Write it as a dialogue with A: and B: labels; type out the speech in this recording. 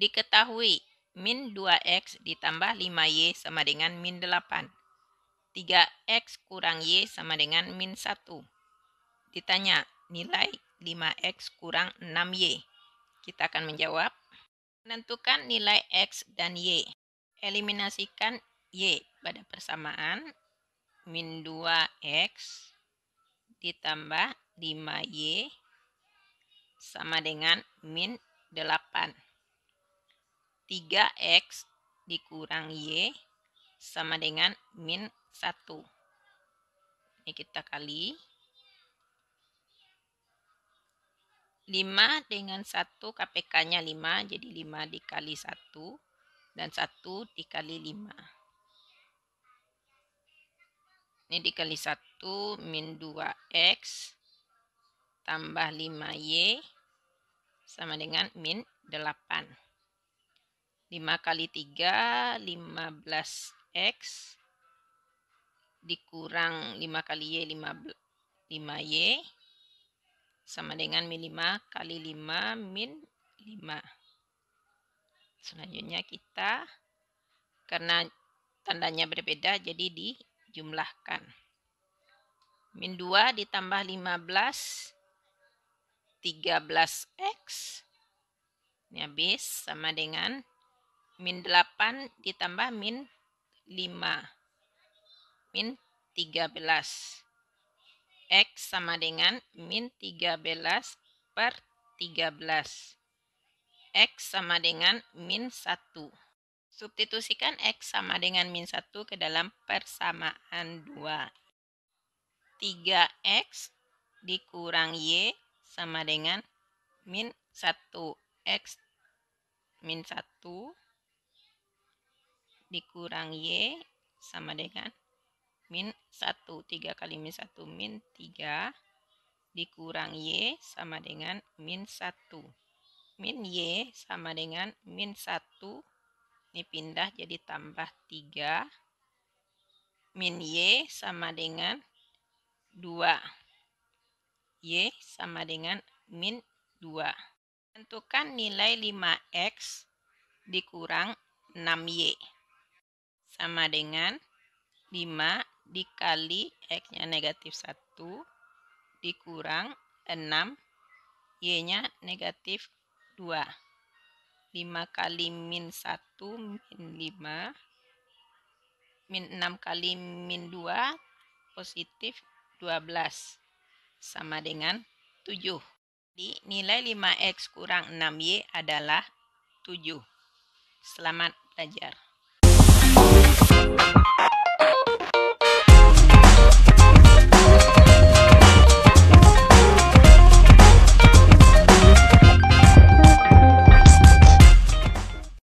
A: Diketahui min 2x ditambah 5y sama dengan min 8. 3x kurang y sama dengan min 1. Ditanya nilai 5x kurang 6y. Kita akan menjawab. Menentukan nilai x dan y. Eliminasikan y pada persamaan. Min 2x ditambah 5y sama dengan min 8. 3X dikurang Y sama dengan min 1. Ini kita kali. 5 dengan 1 KPK-nya 5, jadi 5 dikali 1 dan 1 dikali 5. Ini dikali 1 min 2X tambah 5Y sama dengan min 8. 5 kali 3, 15X dikurang 5 kali Y, 5, 5Y sama dengan min 5 kali 5 min 5. Selanjutnya kita karena tandanya berbeda jadi dijumlahkan. Min 2 ditambah 15 13x ini habis sama dengan min 8 ditambah min 5 min 13 X sama dengan min 13 per 13 X sama dengan min 1 Substitusikan X sama dengan min 1 ke dalam persamaan 2 3X dikurang Y sama dengan min 1 X min 1 dikurang Y sama dengan min 1. 3 kali min 1 min 3 dikurang Y sama dengan min 1. Min Y sama dengan min 1. Ini pindah jadi tambah 3. Min Y sama dengan 2. Y sama dengan min 2. Tentukan nilai 5X dikurang 6Y sama dengan 5 dikali X-nya negatif 1 dikurang 6 Y-nya negatif 2 5 kali min 1 min 5 min 6 kali min 2 positif 12 sama dengan 7 Jadi nilai 5X kurang 6Y adalah 7 Selamat belajar